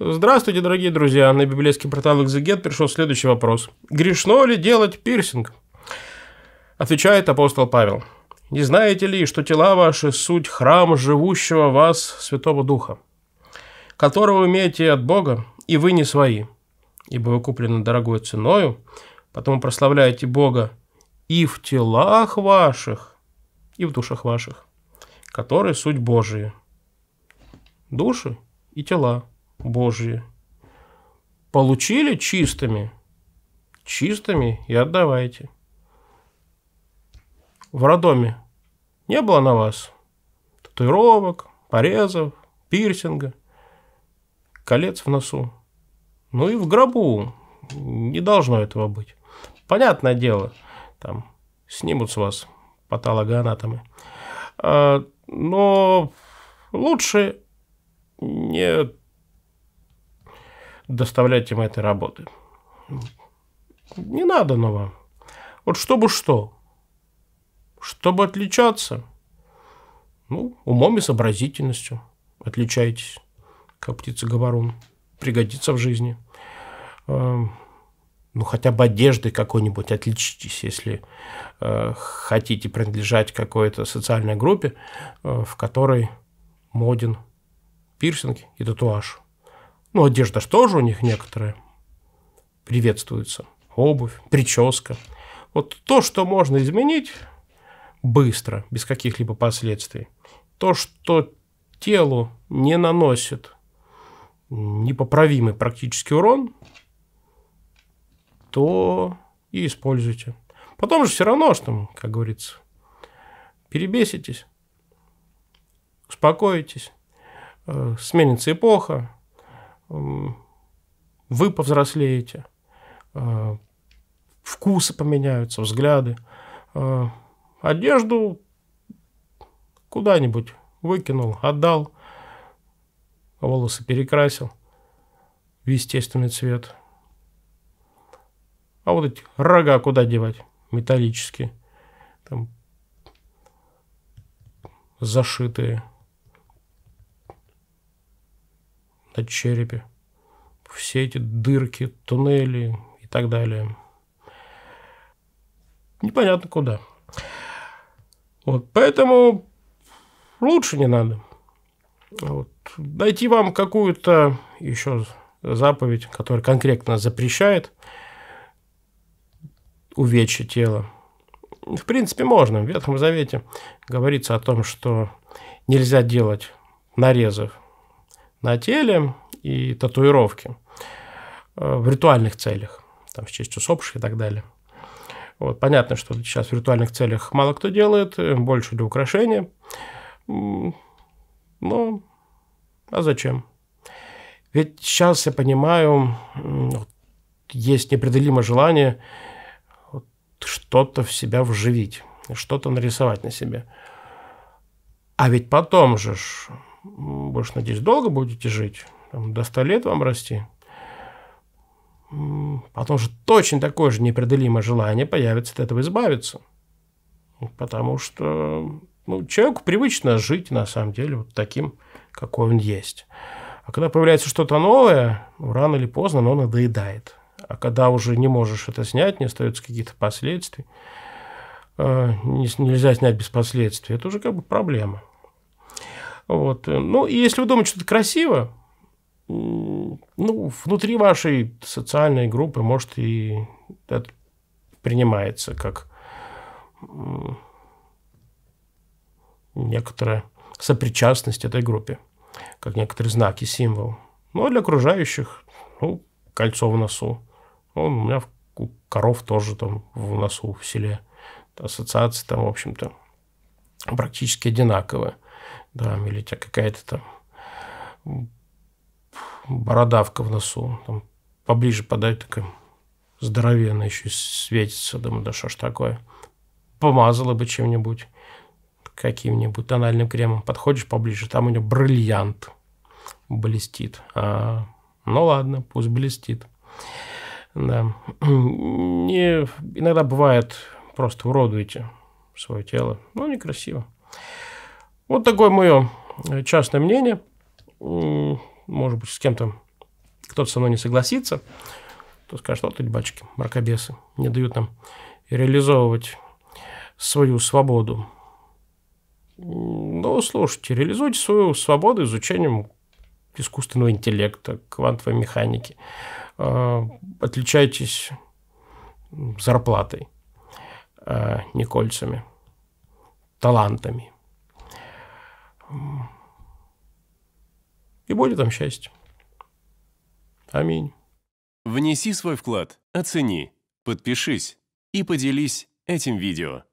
Здравствуйте, дорогие друзья. На библейский портал «Экзегет» пришел следующий вопрос. Грешно ли делать пирсинг? Отвечает апостол Павел. Не знаете ли, что тела ваши – суть храм живущего вас Святого Духа, которого имеете от Бога, и вы не свои, ибо вы куплены дорогой ценою, потому прославляете Бога и в телах ваших, и в душах ваших, которые суть Божии. Души и тела – Божьи. Получили чистыми, чистыми и отдавайте. В родоме не было на вас татуировок, порезов, пирсинга, колец в носу. Ну и в гробу не должно этого быть. Понятное дело, там снимут с вас патологоанатомы. А, но лучше не доставлять им этой работы. Не надо но вам. Вот чтобы что? Чтобы отличаться? Ну, умом и сообразительностью. Отличайтесь, как птица говорун. Пригодится в жизни. Эм, ну, хотя бы одежды какой-нибудь отличитесь, если э, хотите принадлежать какой-то социальной группе, э, в которой моден пирсинг и татуаж. Ну, одежда же тоже у них некоторая приветствуется. Обувь, прическа. Вот то, что можно изменить быстро, без каких-либо последствий. То, что телу не наносит непоправимый практически урон, то и используйте. Потом же все равно, что, там, как говорится, перебеситесь, успокоитесь, э, сменится эпоха, Эм, вы повзрослеете, э, вкусы поменяются, взгляды. Э, одежду куда-нибудь выкинул, отдал, волосы перекрасил в естественный цвет. А вот эти рога куда девать? Металлические. Там зашитые. на черепе. Все эти дырки, туннели и так далее. Непонятно куда. Вот, поэтому лучше не надо. Вот. Найти вам какую-то еще заповедь, которая конкретно запрещает увечье тела. В принципе, можно. В Ветхом Завете говорится о том, что нельзя делать нарезов на теле и татуировки э, в ритуальных целях, там, в честь усопших и так далее. Вот, понятно, что сейчас в ритуальных целях мало кто делает, э, больше для украшения. Но ну, а зачем? Ведь сейчас я понимаю, есть непреодолимое желание что-то в себя вживить, что-то нарисовать на себе. А ведь потом же больше, надеюсь, долго будете жить, там, до 100 лет вам расти, потом же точно такое же непреодолимое желание появится от этого избавиться. Потому что ну, человеку привычно жить, на самом деле, вот таким, какой он есть. А когда появляется что-то новое, ну, рано или поздно оно надоедает. А когда уже не можешь это снять, не остается каких-то последствий, э, нельзя снять без последствий, это уже как бы проблема. Вот. Ну, и если вы думаете, что это красиво, ну, внутри вашей социальной группы, может, и это принимается как некоторая сопричастность этой группе, как некоторые знаки, и символ. Ну, а для окружающих, ну, кольцо в носу. Ну, у меня у коров тоже там в носу в селе. Ассоциации там, в общем-то, практически одинаковые да, или у тебя какая-то там бородавка в носу, там поближе подай, такая здоровенная еще светится, думаю, да что ж такое, помазала бы чем-нибудь, каким-нибудь тональным кремом, подходишь поближе, там у нее бриллиант блестит, а, ну ладно, пусть блестит, да, не, иногда бывает просто уродуете свое тело, ну некрасиво, вот такое мое э, частное мнение. Может быть, с кем-то кто-то со мной не согласится. то скажет, вот эти батчики, мракобесы, не дают нам реализовывать свою свободу. Ну, слушайте, реализуйте свою свободу изучением искусственного интеллекта, квантовой механики. Э, отличайтесь зарплатой, э, не кольцами, талантами. и будет вам счастье. Аминь. Внеси свой вклад, оцени, подпишись и поделись этим видео.